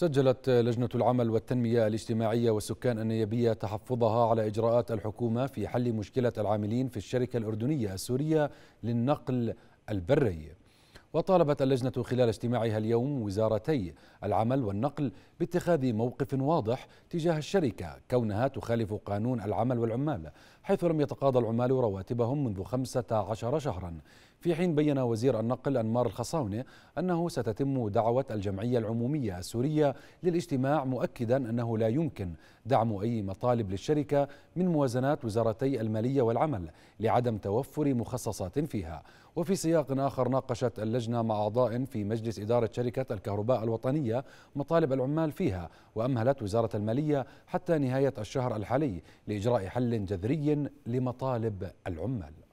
سجلت لجنة العمل والتنمية الاجتماعية والسكان النيابية تحفظها على إجراءات الحكومة في حل مشكلة العاملين في الشركة الأردنية السورية للنقل البري وطالبت اللجنة خلال اجتماعها اليوم وزارتي العمل والنقل باتخاذ موقف واضح تجاه الشركة كونها تخالف قانون العمل والعمال حيث لم يتقاضى العمال رواتبهم منذ 15 شهرا في حين بين وزير النقل أنمار الخصاونة أنه ستتم دعوة الجمعية العمومية السورية للاجتماع مؤكدا أنه لا يمكن دعم أي مطالب للشركة من موازنات وزارتي المالية والعمل لعدم توفر مخصصات فيها وفي سياق آخر ناقشت اللجنة مع أعضاء في مجلس إدارة شركة الكهرباء الوطنية مطالب العمال فيها وأمهلت وزارة المالية حتى نهاية الشهر الحالي لإجراء حل جذري لمطالب العمال